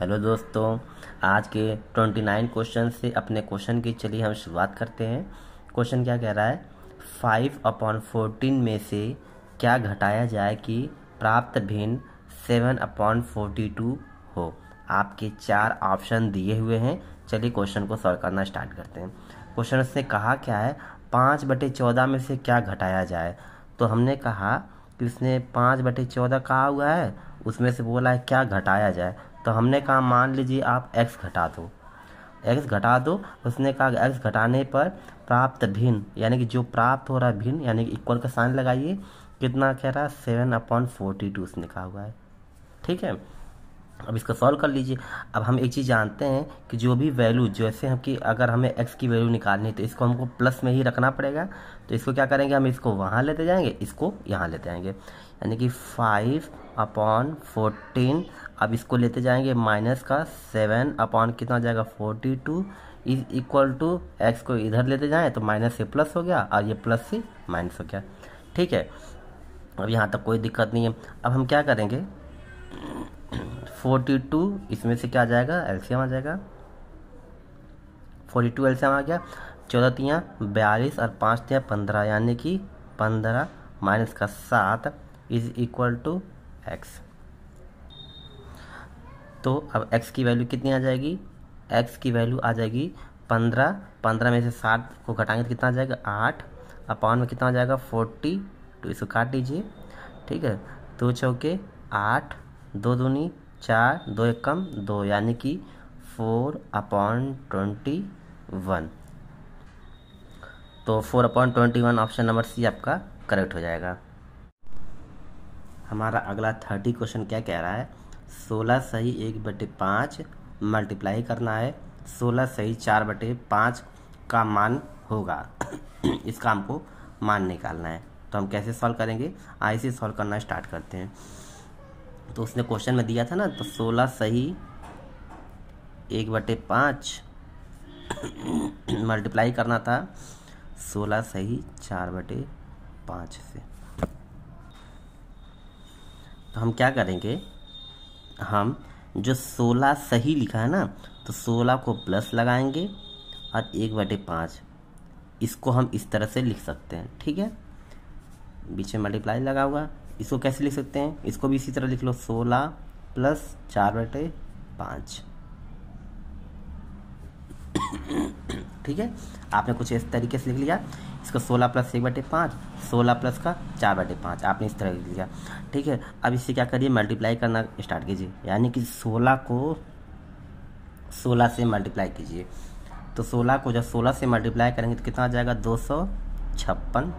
hello दोस्तों आज के 29 क्वेश्चन से अपने क्वेश्चन की चलिए हम शुरुआत करते हैं क्वेश्चन क्या कह रहा है फाइव अपॉन फोर्टीन में से क्या घटाया जाए कि प्राप्त भिन्न सेवन अपॉन फोर्टी टू हो आपके चार ऑप्शन दिए हुए हैं चलिए क्वेश्चन को सॉल्व करना स्टार्ट करते हैं क्वेश्चन से कहा क्या है पाँच बटे चौदह में से क्या घटाया जाए तो हमने कहा कि उसने पाँच बटे चौदह कहा हुआ है उसमें से बोला है क्या घटाया जाए तो हमने कहा मान लीजिए आप एक्स घटा दो एक्स घटा दो उसने कहा एक्स घटाने पर प्राप्त भिन्न यानी कि जो प्राप्त हो रहा है भिन्न यानी कि इक्वल का साइन लगाइए कितना कह रहा है सेवन अपॉन फोर्टी टू उसने कहा हुआ है ठीक है अब इसका सॉल्व कर लीजिए अब हम एक चीज़ जानते हैं कि जो भी वैल्यू जैसे हम कि अगर हमें एक्स की वैल्यू निकालनी है तो इसको हमको प्लस में ही रखना पड़ेगा तो इसको क्या करेंगे हम इसको वहाँ लेते जाएंगे इसको यहाँ लेते आएंगे यानी कि फाइव अपॉन फोर्टीन अब इसको लेते जाएंगे माइनस का सेवन अपॉन कितना जाएगा forty two is equal to x को इधर लेते जाएं तो माइनस से प्लस हो गया और ये प्लस से माइनस हो गया ठीक है अब यहाँ तक कोई दिक्कत नहीं है अब हम क्या करेंगे फोर्टी टू इसमें से क्या जाएगा एल्सियम आ जाएगा फोर्टी टू एल्सियम आ गया चौदह तियाँ बयालीस और पाँच तियाँ पंद्रह यानी कि पंद्रह माइनस का सात इज इक्वल टू एक्स तो अब x की वैल्यू कितनी आ जाएगी x की वैल्यू आ जाएगी पंद्रह पंद्रह में से सात को घटाएंगे तो कितना आ जाएगा आठ पावन में कितना आ जाएगा फोर्टी तो इसको काट दीजिए ठीक है दो चौके आठ दो दूनी चार दो एक कम दो यानी कि फोर अपॉन ट्वेंटी वन तो four upon twenty one option number C आपका करेक्ट हो जाएगा हमारा अगला थर्टी क्वेश्चन क्या कह रहा है सोलह सही एक बटे पाँच मल्टीप्लाई करना है सोलह सही चार बटे पाँच का मान होगा इसका हमको मान निकालना है तो हम कैसे सॉल्व करेंगे आई से सॉल्व करना स्टार्ट करते हैं तो उसने क्वेश्चन में दिया था ना तो सोलह सही एक बटे पाँच मल्टीप्लाई करना था सोलह सही चार बटे पाँच से तो हम क्या करेंगे हम जो सोलह सही लिखा है ना तो सोलह को प्लस लगाएंगे और एक बटे पाँच इसको हम इस तरह से लिख सकते हैं ठीक है बीच में मल्टीप्लाई लगा हुआ इसको कैसे लिख सकते हैं इसको भी इसी तरह लिख लो सोलह प्लस चार बटे पाँच ठीक है आपने कुछ इस तरीके से लिख लिया इसको 16 प्लस एक बटे पाँच सोलह प्लस का चार बटे पाँच आपने इस तरह लिख लिया ठीक है अब इससे क्या करिए मल्टीप्लाई करना स्टार्ट कीजिए यानी कि सोलह को सोलह से मल्टीप्लाई कीजिए तो सोलह को जब सोलह से मल्टीप्लाई करेंगे तो कितना आ जाएगा दो सौ छप्पन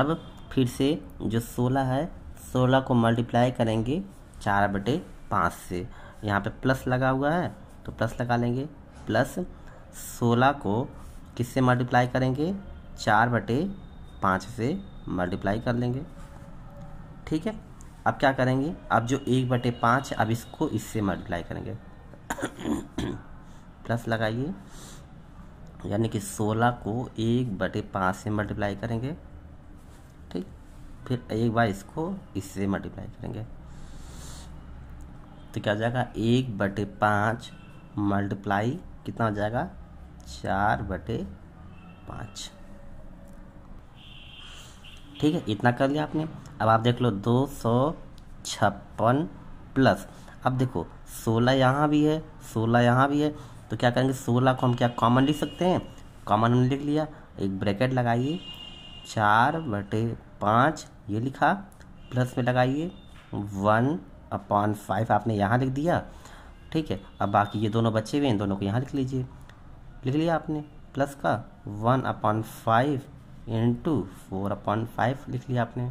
अब फिर से जो सोलह है सोलह को मल्टीप्लाई करेंगे चार बटे पाँच से यहाँ पे प्लस लगा हुआ है तो प्लस लगा लेंगे प्लस सोलह को किससे मल्टीप्लाई करेंगे चार बटे पाँच से मल्टीप्लाई कर लेंगे ठीक है अब क्या करेंगे अब जो एक बटे पाँच अब इसको इससे मल्टीप्लाई करेंगे प्लस लगाइए यानी कि सोलह को एक बटे पाँच से मल्टीप्लाई करेंगे ठीक फिर एक बार इसको इससे मल्टीप्लाई करेंगे तो क्या हो जाएगा एक बटे पाँच मल्टीप्लाई कितना हो जाएगा चार बटे पाँच ठीक है इतना कर लिया आपने अब आप देख लो दो सौ छप्पन प्लस अब देखो सोलह यहाँ भी है सोलह यहाँ भी है तो क्या करेंगे सोलह को हम क्या कॉमन लिख सकते हैं कॉमन हमने लिख लिया एक ब्रैकेट लगाइए चार बटे पाँच ये लिखा प्लस में लगाइए वन अपॉन फाइव आपने यहाँ लिख दिया ठीक है अब बाकी ये दोनों बच्चे हुए इन दोनों को यहाँ लिख लीजिए लिख लिया आपने प्लस का one upon five into four upon five लिख लिया आपने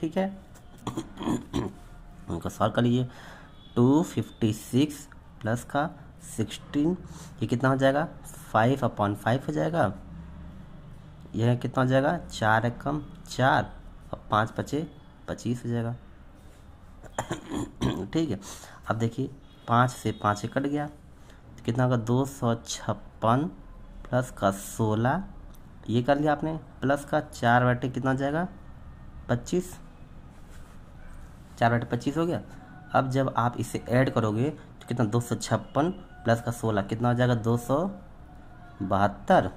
ठीक है उनको सॉल्व कर लीजिए टू फिफ्टी सिक्स प्लस का सिक्सटीन ये कितना हो जाएगा फाइव अपॉन फाइव हो जाएगा यह कितना हो जाएगा चार एकम चार और पाँच पचे पच्चीस हो जाएगा ठीक है अब देखिए पाँच से पाँच कट गया तो कितना होगा दो सौ छप्पन प्लस का सोलह ये कर लिया आपने प्लस का चार बटे कितना जाएगा पच्चीस चार बैठे पच्चीस हो गया अब जब आप इसे ऐड करोगे तो कितना दो सौ छप्पन प्लस का सोलह कितना हो जाएगा दो सौ बहत्तर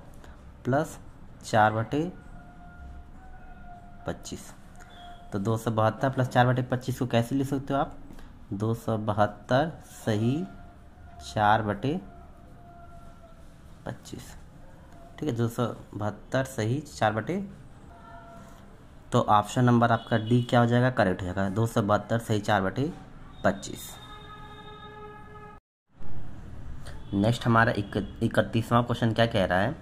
प्लस चार बटे पच्चीस तो दो सौ बहत्तर प्लस चार बटे पच्चीस को कैसे लिख सकते हो आप दो सौ बहत्तर सही चार बटे पच्चीस ठीक है दो सौ बहत्तर सही चार बटे तो ऑप्शन नंबर आपका डी क्या हो जाएगा करेक्ट हो जाएगा दो सौ बहत्तर सही चार बटे पच्चीस नेक्स्ट हमारा इकतीसवां क्वेश्चन क्या कह रहा है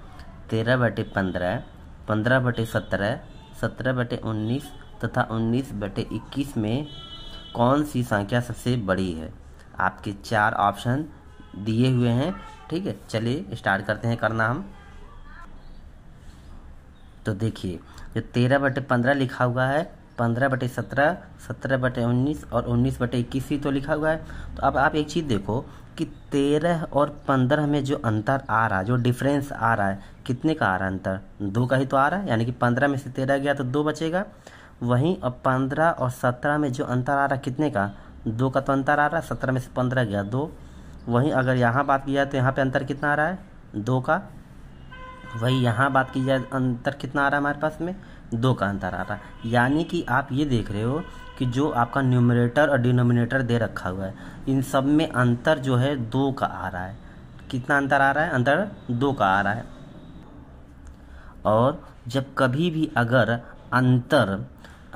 तेरह बटे पंद्रह पंद्रह बटे सत्रह सत्रह बटे उन्नीस तथा उन्नीस बटे इक्कीस में कौन सी संख्या सबसे बड़ी है आपके चार ऑप्शन दिए हुए हैं ठीक है चलिए स्टार्ट करते हैं करना हम तो देखिए जो तेरह बटे पंद्रह लिखा हुआ है पंद्रह बटे सत्रह सत्रह बटे उन्नीस और उन्नीस बटे इक्कीस ही तो लिखा हुआ है तो अब आप एक चीज़ देखो कि तेरह और पंद्रह में जो अंतर आ रहा है जो डिफरेंस आ रहा है कितने का आ रहा है अंतर दो का ही तो आ रहा है यानी कि पंद्रह में से तेरह गया तो दो बचेगा वहीं अब पंद्रह और सत्रह में जो अंतर आ रहा कितने का दो का तो अंतर आ रहा है सत्रह में से पंद्रह गया दो वहीं अगर यहाँ बात की जाए तो यहाँ पे अंतर कितना आ रहा है दो का वही यहाँ बात की जाए अंतर कितना आ रहा है हमारे पास में दो का अंतर आ रहा है यानी कि आप ये देख रहे हो कि जो आपका न्यूमरेटर और डिनोमिनेटर दे रखा हुआ है इन सब में अंतर जो है दो का आ रहा है कितना अंतर आ रहा है अंतर दो का आ रहा है और जब कभी भी अगर अंतर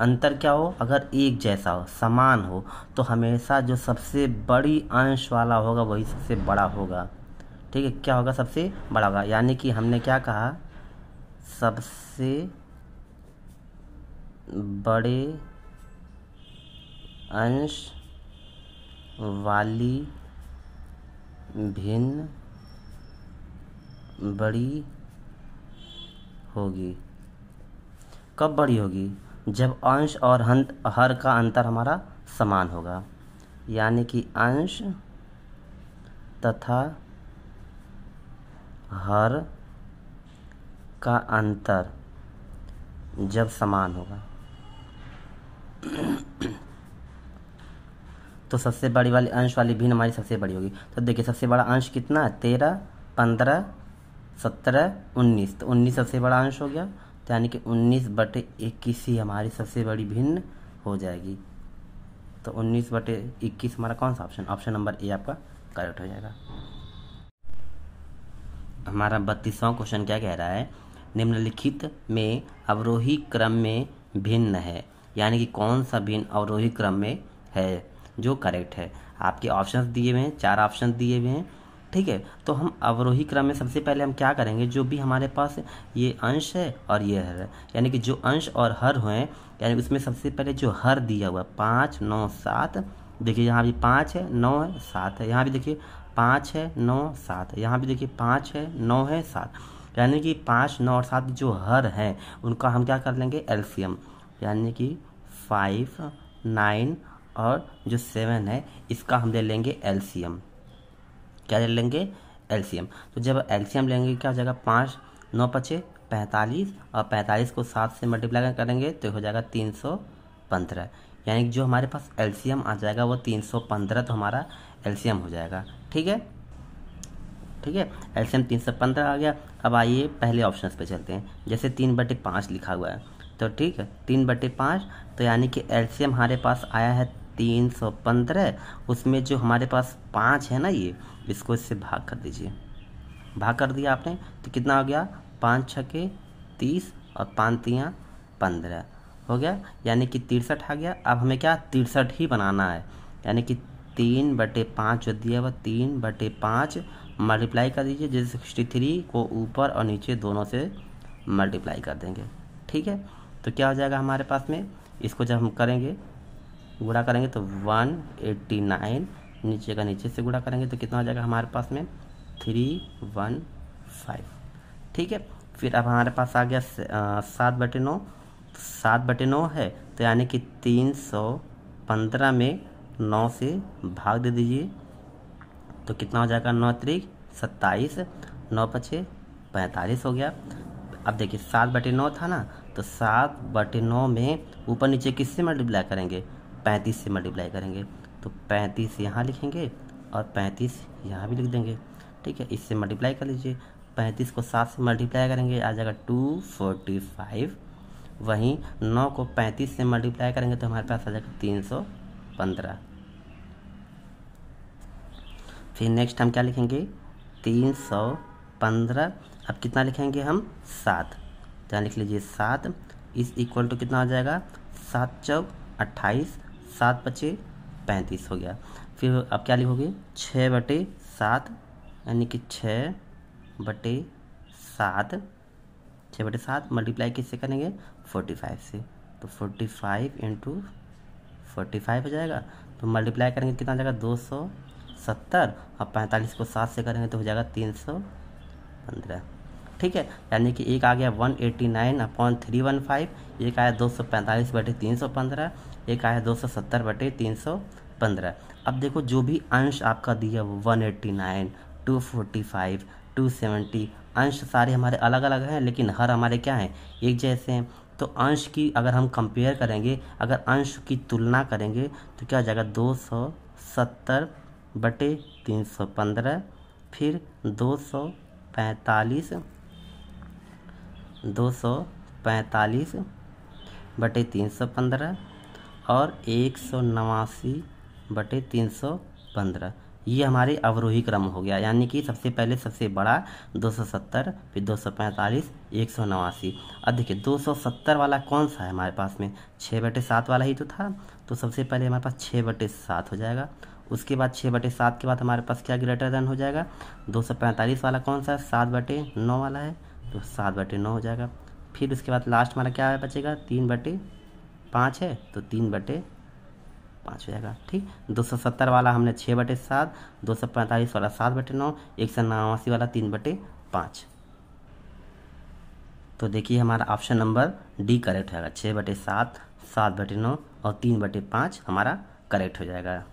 अंतर क्या हो अगर एक जैसा हो समान हो तो हमेशा जो सबसे बड़ी अंश वाला होगा वही सबसे बड़ा होगा ठीक है क्या होगा सबसे बड़ा होगा यानी कि हमने क्या कहा सबसे बड़े अंश वाली भिन्न बड़ी होगी कब बड़ी होगी जब अंश और हंत हर का अंतर हमारा समान होगा यानी कि अंश तथा हर का अंतर जब समान होगा तो सबसे बड़ी वाली अंश वाली भिन्न हमारी सबसे बड़ी होगी तो देखिए सबसे बड़ा अंश कितना तेरह पंद्रह सत्रह उन्नीस तो उन्नीस सबसे बड़ा अंश हो गया यानी कि उन्नीस बटे इक्कीस ही हमारी सबसे बड़ी भिन्न हो जाएगी तो उन्नीस बटे इक्कीस हमारा कौन सा ऑप्शन ऑप्शन नंबर ए आपका करेक्ट हो जाएगा हमारा बत्तीसवां क्वेश्चन क्या कह रहा है निम्नलिखित में अवरोही क्रम में भिन्न है यानी कि कौन सा भिन्न अवरोही क्रम में है जो करेक्ट है आपके ऑप्शंस दिए हुए हैं चार ऑप्शन दिए हुए हैं ठीक है तो हम अवरोही क्रम में सबसे पहले हम क्या करेंगे जो भी हमारे पास ये अंश है और ये हर है यानी कि जो अंश और हर हुए यानी उसमें सबसे पहले जो हर दिया हुआ है पाँच नौ सात देखिए यहाँ भी पाँच है नौ है सात है यहाँ भी देखिए पाँच है नौ सात है यहाँ भी देखिए पाँच है नौ है सात यानी कि पाँच नौ और सात जो हर हैं उनका हम क्या कर लेंगे एल्शियम यानी कि फाइव नाइन और जो सेवन है इसका हम ले लेंगे एल्शियम क्या ले लेंगे एलसीएम तो जब एलसीएम लेंगे क्या हो जाएगा पाँच नौ पचे पैंतालीस और पैंतालीस को सात से मल्टीप्लाई करेंगे तो हो जाएगा तीन सौ पंद्रह यानी कि जो हमारे पास एलसीएम आ जाएगा वो तीन सौ पंद्रह तो हमारा एलसीएम हो जाएगा ठीक है ठीक है एलसीएम तीन सौ पंद्रह आ गया अब आइए पहले ऑप्शन पे चलते हैं जैसे तीन बटे पाँच लिखा हुआ है तो ठीक है तीन बटे पाँच तो यानी कि एल्शियम हमारे पास आया है तीन सौ पंद्रह उसमें जो हमारे पास पाँच है ना ये इसको इससे भाग कर दीजिए भाग कर दिया आपने तो कितना हो गया पाँच छके तीस और पाँतियाँ पंद्रह हो गया यानी कि तिरसठ आ गया अब हमें क्या तिरसठ ही बनाना है यानी कि तीन बटे पाँच जो दिया हुआ तीन बटे पाँच मल्टीप्लाई कर दीजिए जैसे सिक्सटी थ्री को ऊपर और नीचे दोनों से मल्टीप्लाई कर देंगे ठीक है तो क्या हो जाएगा हमारे पास में इसको जब हम करेंगे गुड़ा करेंगे तो वन एट्टी नाइन नीचे का नीचे से गुड़ा करेंगे तो कितना हो जाएगा हमारे पास में थ्री वन फाइव ठीक है फिर अब हमारे पास आ गया सात बटे नौ तो सात बटे नौ है तो यानी कि तीन सौ पंद्रह में नौ से भाग दे दीजिए तो कितना हो जाएगा नौ तरीक सत्ताईस नौ पचे पैंतालीस हो गया अब देखिए सात बटे नौ था ना तो सात बटे नौ में ऊपर नीचे किससे मल्टीप्लाई करेंगे पैंतीस से मल्टीप्लाई करेंगे तो पैंतीस यहाँ लिखेंगे और पैंतीस यहाँ भी लिख देंगे ठीक है इससे मल्टीप्लाई कर लीजिए पैंतीस को सात से मल्टीप्लाई करेंगे आ जाएगा टू फोर्टी फाइव वहीं नौ को पैंतीस से मल्टीप्लाई करेंगे तो हमारे पास आ जाएगा तीन सौ पंद्रह फिर नेक्स्ट हम क्या लिखेंगे तीन सौ पंद्रह अब कितना लिखेंगे हम सात तो यहाँ लिख लीजिए सात इस इक्वल टू कितना हो जाएगा सात चौक अट्ठाईस सात पच्चे पैंतीस हो गया फिर अब क्या लिखोगे छः बटे सात यानी कि छः बटे सात छः बटे सात मल्टीप्लाई किससे करेंगे फोर्टी फाइव से तो forty five into forty five हो जाएगा तो मल्टीप्लाई करेंगे कितना हो जाएगा दो सौ सत्तर और पैंतालीस को सात से करेंगे तो हो जाएगा तीन सौ पंद्रह ठीक है यानी कि एक आ गया one eighty nine upon three one five एक आया दो सौ पैंतालीस बटे तीन सौ पंद्रह एक आया दो सौ सत्तर बटे तीन सौ पंद्रह अब देखो जो भी अंश आपका दिया वो one eighty nine two forty five two seventy अंश सारे हमारे अलग अलग हैं लेकिन हर हमारे क्या हैं एक जैसे हैं तो अंश की अगर हम कंपेयर करेंगे अगर अंश की तुलना करेंगे तो क्या हो जाएगा दो सौ सत्तर बटे तीन सौ पंद्रह फिर दो सौ पैंतालीस दो सौ पैंतालीस बटे तीन सौ पंद्रह और एक सौ नवासी बटे तीन सौ पंद्रह ये हमारे अवरोही क्रम हो गया यानी कि सबसे पहले सबसे बड़ा 270 फिर 245 एक सौ नवासी अब देखिए 270 वाला कौन सा है हमारे पास में छः बटे सात वाला ही तो था तो सबसे पहले हमारे पास छः बटे सात हो जाएगा उसके बाद छः बटे सात के बाद हमारे पास क्या ग्रेटर देन हो जाएगा 245 वाला कौन सा है सात बटे नौ वाला है तो सात बटे नौ हो जाएगा फिर उसके बाद लास्ट हमारा क्या बचेगा तीन बटे पाँच है तो तीन बटे पाँच हो जाएगा ठीक दो सौ सत्तर वाला हमने छः बटे सात दो सौ पैंतालीस वाला सात बटे नौ एक सौ नवासी वाला तीन बटे पाँच तो देखिए हमारा ऑप्शन नंबर डी करेक्ट हो जाएगा छः बटे सात सात बटे नौ और तीन बटे पाँच हमारा करेक्ट हो जाएगा